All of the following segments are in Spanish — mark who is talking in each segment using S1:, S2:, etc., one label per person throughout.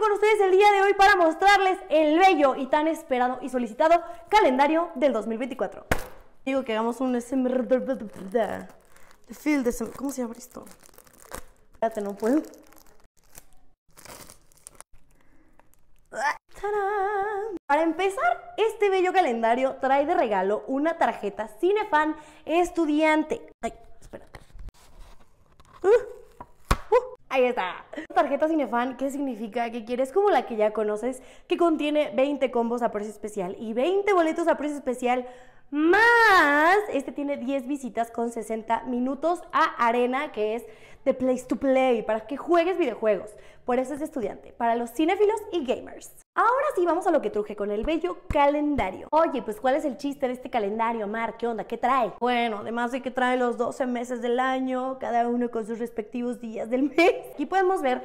S1: con ustedes el día de hoy para mostrarles el bello y tan esperado y solicitado calendario del 2024. Digo que hagamos un SMR. Field ¿Cómo se llama esto? Espérate, no puedo. Para empezar, este bello calendario trae de regalo una tarjeta Cinefan estudiante. Ay, espérate. ¡Uh! Ahí Tarjeta Cinefan, ¿qué significa? Que quieres como la que ya conoces, que contiene 20 combos a precio especial y 20 boletos a precio especial más, este tiene 10 visitas con 60 minutos a Arena, que es de Place to Play, para que juegues videojuegos. Por eso es de estudiante, para los cinéfilos y gamers. Ahora sí, vamos a lo que truje con el bello calendario. Oye, pues ¿cuál es el chiste de este calendario, Mar? ¿Qué onda? ¿Qué trae? Bueno, además de que trae los 12 meses del año, cada uno con sus respectivos días del mes. Aquí podemos ver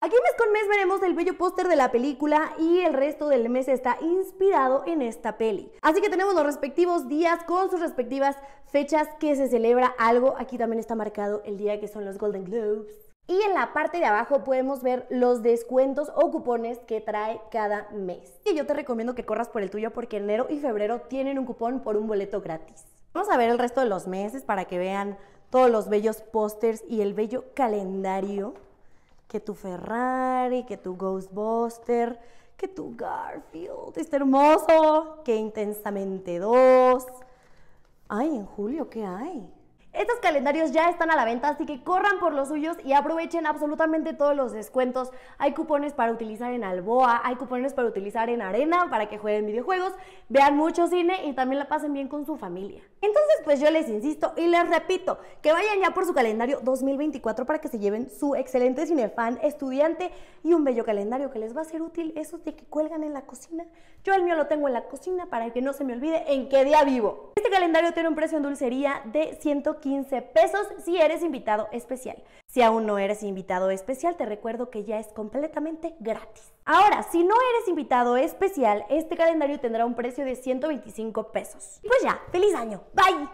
S1: Aquí mes con mes veremos el bello póster de la película y el resto del mes está inspirado en esta peli. Así que tenemos los respectivos días con sus respectivas fechas que se celebra algo. Aquí también está marcado el día que son los Golden Globes. Y en la parte de abajo podemos ver los descuentos o cupones que trae cada mes. Y yo te recomiendo que corras por el tuyo porque enero y febrero tienen un cupón por un boleto gratis. Vamos a ver el resto de los meses para que vean todos los bellos pósters y el bello calendario que tu Ferrari, que tu Ghostbuster, que tu Garfield, está hermoso, que intensamente dos. Ay, en julio, ¿qué hay? Estos calendarios ya están a la venta, así que corran por los suyos y aprovechen absolutamente todos los descuentos. Hay cupones para utilizar en Alboa, hay cupones para utilizar en Arena, para que jueguen videojuegos, vean mucho cine y también la pasen bien con su familia. Entonces, pues yo les insisto y les repito, que vayan ya por su calendario 2024 para que se lleven su excelente cinefan, estudiante y un bello calendario que les va a ser útil, esos de que cuelgan en la cocina. Yo el mío lo tengo en la cocina para que no se me olvide en qué día vivo. Este calendario tiene un precio en dulcería de 115 15 pesos si eres invitado especial. Si aún no eres invitado especial, te recuerdo que ya es completamente gratis. Ahora, si no eres invitado especial, este calendario tendrá un precio de 125 pesos. Pues ya, feliz año. Bye.